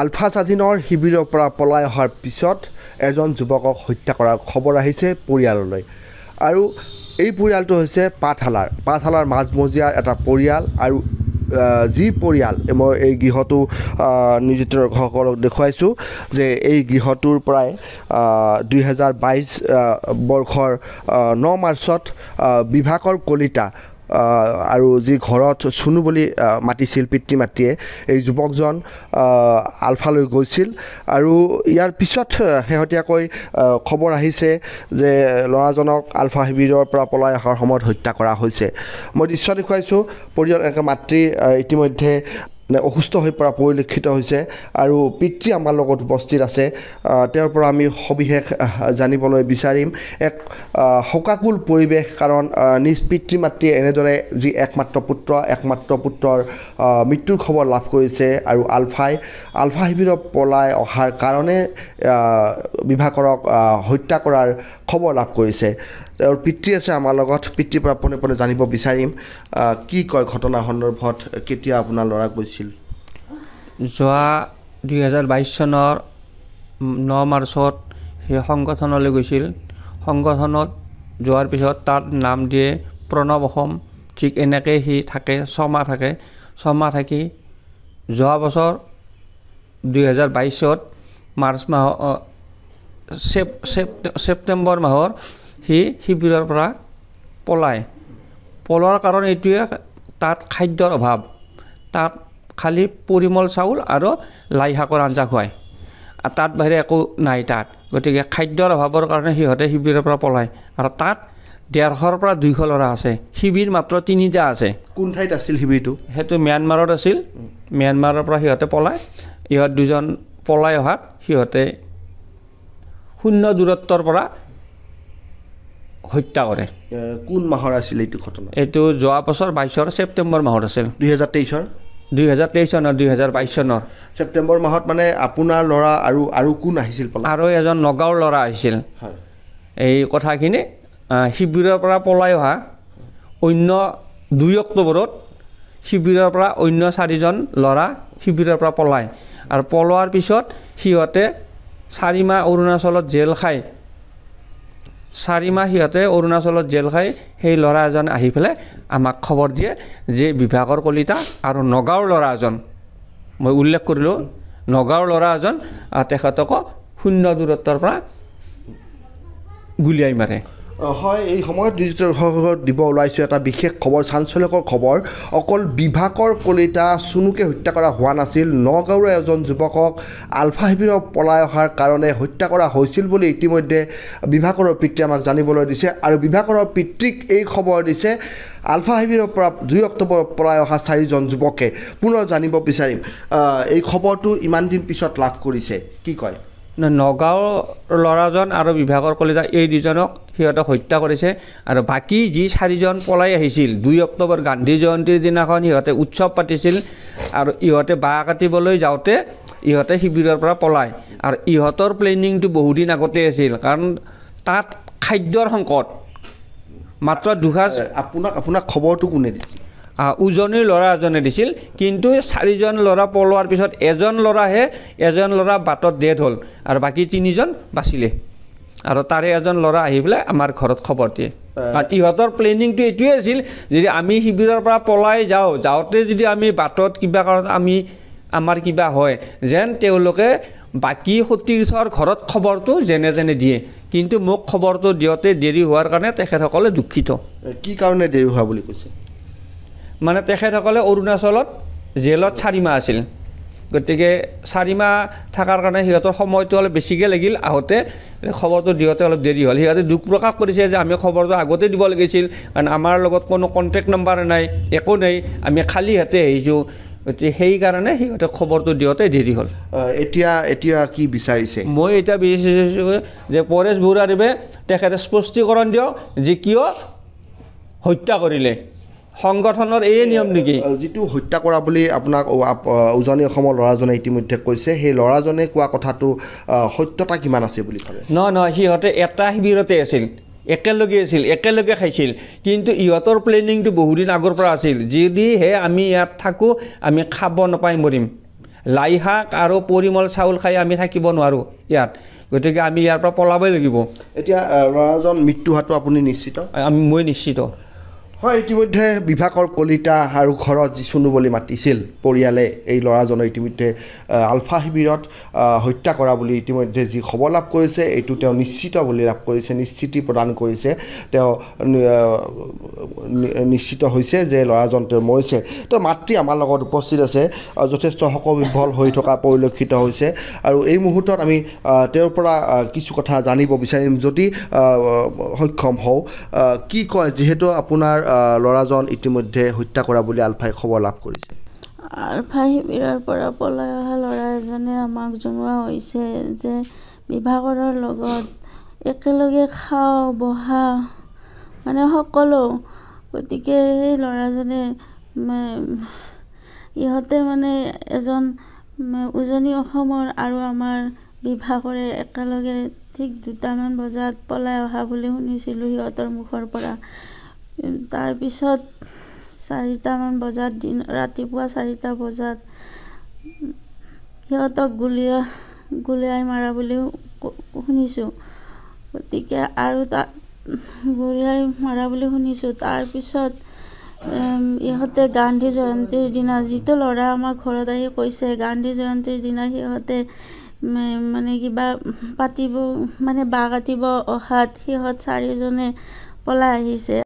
আলফা স্বাধীনৰ শিবিৰৰ পৰা পলাই অহাৰ পিছত এজন যুৱকক হত্যা কৰাৰ খবৰ আহিছে পৰিয়াললৈ আৰু এই পৰিয়ালটো হৈছে পাঠশালাৰ পাঠশালাৰ মাজমজিয়াৰ এটা পৰিয়াল আৰু যি পৰিয়াল মই এই গৃহটো নিয়োজিত দেখুৱাইছোঁ যে এই গৃহটোৰ পৰাই দুহেজাৰ বাইছ বৰ্ষৰ ন মাৰ্চত বিভাগৰ কলিতা আৰু যি ঘৰত চুনু বুলি মাতিছিল পিতৃ মাতৃয়ে এই যুৱকজন আলফালৈ গৈছিল আৰু ইয়াৰ পিছত শেহতীয়াকৈ খবৰ আহিছে যে ল'ৰাজনক আলফা শিবিৰৰ পৰা পলাই অহাৰ সময়ত হত্যা কৰা হৈছে মই দৃশ্য দেখুৱাইছোঁ পৰিয়াল মাতৃ ইতিমধ্যে মানে অসুস্থ হৈ পৰা পৰিলক্ষিত হৈছে আৰু পিতৃ আমাৰ লগত উপস্থিত আছে তেওঁৰ পৰা আমি সবিশেষ জানিবলৈ বিচাৰিম এক শোকাকুল পৰিৱেশ কাৰণ নিজ পিতৃ মাতৃয়ে এনেদৰে যি একমাত্ৰ পুত্ৰ একমাত্ৰ পুত্ৰৰ মৃত্যুৰ খবৰ লাভ কৰিছে আৰু আলফাই আলফা শিবিৰত পলাই অহাৰ কাৰণে বিভাগৰক হত্যা কৰাৰ খবৰ লাভ কৰিছে তেওঁৰ পিতৃ আছে আমাৰ লগত পিতৃৰ পৰা পোনে পোনে জানিব বিচাৰিম কি কয় ঘটনা সন্দৰ্ভত কেতিয়া আপোনাৰ ল'ৰা গৈছিল যোৱা দুহেজাৰ বাইছ চনৰ ন মাৰ্চত সেই সংগঠনলৈ গৈছিল সংগঠনত যোৱাৰ পিছত তাত নাম দিয়ে প্ৰণৱ অসম ঠিক এনেকৈ সি থাকে ছমাহ থাকে ছমাহ থাকি যোৱা বছৰ দুহেজাৰ বাইছত মাৰ্চ মাহ ছেপ্টেম্বৰ মাহৰ সি শিবিৰৰ পৰা পলায় পলোৱাৰ কাৰণ এইটোৱে তাত খাদ্যৰ অভাৱ তাত খালি পৰিমল চাউল আৰু লাই শাকৰ আঞ্জা খুৱায় আৰু তাত বাহিৰে একো নাই তাত গতিকে খাদ্যৰ অভাৱৰ কাৰণে সিহঁতে শিবিৰৰ পৰা পলায় আৰু তাত ডেৰশৰ পৰা দুইশ ল'ৰা আছে শিবিৰ মাত্ৰ তিনিটা আছে কোন ঠাইত আছিল শিবিৰটো সেইটো ম্যানমাৰত আছিল ম্যানমাৰৰ পৰা সিহঁতে পলায় ইহঁত দুজন পলাই অহাত সিহঁতে শূন্য দূৰত্বৰ পৰা হত্যা কৰে কোন মাহৰ আছিল এইটো ঘটনা এইটো যোৱা বছৰ বাইছৰ ছেপ্টেম্বৰ মাহত আছিল দুহেজাৰ তেইছৰ দুই হাজাৰ তেইছ চনৰ দুহেজাৰ বাইছ চনৰ ছেপ্টেম্বৰ মাহত মানে আপোনাৰ ল'ৰা আৰু আৰু কোন আহিছিল আৰু এজন নগাঁৱৰ ল'ৰা আহিছিল এই কথাখিনি শিবিৰৰ পৰা পলাই অহা অন্য দুই অক্টোবৰত শিবিৰৰ পৰা অন্য চাৰিজন ল'ৰা শিবিৰৰ পৰা পলায় আৰু পলোৱাৰ পিছত সিহঁতে চাৰিমাহ অৰুণাচলত জেল খায় চাৰি মাহ সিহঁতে অৰুণাচলত জেল খাই সেই ল'ৰা এজন আহি পেলাই আমাক খবৰ দিয়ে যে বিভাগৰ কলিতা আৰু নগাঁৱৰ ল'ৰা এজন মই উল্লেখ কৰিলোঁ নগাঁৱৰ ল'ৰা এজন তেখেতকো শূন্য দূৰত্বৰ পৰা গুলিয়াই মাৰে হয় এই সময়ত দিব ওলাইছোঁ এটা বিশেষ খবৰ চাঞ্চলকৰ খবৰ অকল বিভাগৰ কলিতা চুনুকে হত্যা কৰা হোৱা নাছিল নগাঁৱৰ এজন যুৱকক আলফা শিবিৰক পলাই অহাৰ কাৰণে হত্যা কৰা হৈছিল বুলি ইতিমধ্যে বিভাগৰ পিতৃয়ে আমাক জানিবলৈ দিছে আৰু বিভাগৰ পিতৃক এই খবৰ দিছে আলফা শিবিৰৰ পৰা দুই অক্টোবৰত পলাই অহা চাৰিজন যুৱকে পুনৰ জানিব বিচাৰিম এই খবৰটো ইমান দিন পিছত লাভ কৰিছে কি কয় নগাঁৱৰ ল'ৰাজন আৰু বিভাগৰ কলিতা এই দুজনক সিহঁতে হত্যা কৰিছে আৰু বাকী যি চাৰিজন পলাই আহিছিল দুই অক্টোবৰ গান্ধী জয়ন্তীৰ দিনাখন সিহঁতে উৎসৱ পাতিছিল আৰু ইহঁতে বাঁহ কাটিবলৈ যাওঁতে ইহঁতে শিবিৰৰ পৰা পলায় আৰু ইহঁতৰ প্লেনিংটো বহুদিন আগতেই আছিল কাৰণ তাত খাদ্যৰ সংকট মাত্ৰ দুসাঁজ আপোনাক আপোনাক খবৰটো কোনে দিছিল উজনিৰ ল'ৰা এজনে দিছিল কিন্তু চাৰিজন ল'ৰা পলোৱাৰ পিছত এজন ল'ৰাহে এজন ল'ৰা বাটত ডেড হ'ল আৰু বাকী তিনিজন বাচিলে আৰু তাৰে এজন ল'ৰা আহি পেলাই আমাৰ ঘৰত খবৰ দিয়ে কাৰণ ইহঁতৰ প্লেনিংটো এইটোৱেই আছিল যদি আমি শিবিৰৰ পৰা পলাই যাওঁ যাওঁতে যদি আমি বাটত কিবা কাৰণত আমি আমাৰ কিবা হয় যেন তেওঁলোকে বাকী সতীৰ্থৰ ঘৰত খবৰটো যেনে তেনে দিয়ে কিন্তু মোক খবৰটো দিওঁতে দেৰি হোৱাৰ কাৰণে তেখেতসকলে দুখিত কি কাৰণে দেৰি হোৱা বুলি কৈছে মানে তেখেতসকলে অৰুণাচলত জেলত চাৰি মাহ আছিল গতিকে চাৰিমাহ থকাৰ কাৰণে সিহঁতৰ সময়টো অলপ বেছিকৈ লাগিল আহোঁতে খবৰটো দিওঁতে অলপ দেৰি হ'ল সিহঁতে দুখ প্ৰকাশ কৰিছে যে আমি খবৰটো আগতে দিব লাগিছিল কাৰণ আমাৰ লগত কোনো কণ্টেক্ট নাম্বাৰ নাই একো নাই আমি খালী হাতে আহিছোঁ গতিকে সেইকাৰণে সিহঁতে খবৰটো দিওঁতে দেৰি হ'ল এতিয়া এতিয়া কি বিচাৰিছে মই এতিয়া বিচাৰিছোঁ যে পৰেশ বৰুৱাদেৱে তেখেতে স্পষ্টীকৰণ দিয়ক যে কিয় হত্যা কৰিলে সংগঠনৰ এই নিয়ম নেকি যিটো হত্যা কৰা বুলি আপোনাক উজনি অসমৰ ল'ৰাজনে ইতিমধ্যে কৈছে সেই ল'ৰাজনে কোৱা কথাটো সত্যতা কিমান আছে বুলি ভাবে নহয় নহয় সিহঁতে এটা শিবিৰতে আছিল একেলগে আছিল একেলগে খাইছিল কিন্তু ইহঁতৰ প্লেনিংটো বহুদিন আগৰ পৰা আছিল যদিহে আমি ইয়াত থাকোঁ আমি খাব নাপাই মৰিম লাই শাক আৰু পৰিমল চাউল খাই আমি থাকিব নোৱাৰোঁ ইয়াত গতিকে আমি ইয়াৰ পৰা পলাবই লাগিব এতিয়া ল'ৰাজন মৃত্যু হোৱাটো আপুনি নিশ্চিত আমি মই নিশ্চিত হয় ইতিমধ্যে বিভাগৰ কলিতা আৰু ঘৰত যি চুনু বুলি মাতিছিল পৰিয়ালে এই ল'ৰাজনে ইতিমধ্যে আলফা শিবিৰত হত্যা কৰা বুলি ইতিমধ্যে যি খবৰ লাভ কৰিছে এইটো তেওঁ নিশ্চিত বুলি লাভ কৰিছে নিশ্চিতি প্ৰদান কৰিছে তেওঁ নিশ্চিত হৈছে যে ল'ৰাজন তেওঁ মৰিছে তেওঁ মাতৃ আমাৰ লগত উপস্থিত আছে যথেষ্ট সকবিফল হৈ থকা পৰিলক্ষিত হৈছে আৰু এই মুহূৰ্তত আমি তেওঁৰ পৰা কিছু কথা জানিব বিচাৰিম যদি সক্ষম হওঁ কি কয় যিহেতু আপোনাৰ ল'ৰাজন ইতিমধ্যে হত্যা কৰা বুলি আলফাই খবৰ লাভ কৰিছে আলফা শিবিৰৰ পৰা পলাই অহা ল'ৰা এজনে আমাক জনোৱা হৈছে যে বিভাগৰ লগত একেলগে খাওঁ বহা মানে সকলো গতিকে সেই ল'ৰাজনে ইহঁতে মানে এজন উজনি অসমৰ আৰু আমাৰ বিভাগৰে একেলগে ঠিক দুটামান বজাত পলাই অহা বুলি শুনিছিলোঁ সিহঁতৰ মুখৰ পৰা তাৰপিছত চাৰিটামান বজাত দিন ৰাতিপুৱা চাৰিটা বজাত সিহঁতক গুলিয়া গুলিয়াই মাৰা বুলিও শুনিছোঁ গতিকে আৰু তাত গুৰিয়াই মৰা বুলি শুনিছোঁ তাৰপিছত ইহঁতে গান্ধী জয়ন্তীৰ দিনা যিটো ল'ৰা আমাৰ ঘৰত আহি কৈছে গান্ধী জয়ন্তীৰ দিনা সিহঁতে মানে কিবা পাতিব মানে বাঁহ কাটিব অহাত সিহঁত চাৰিজনে পলাই আহিছে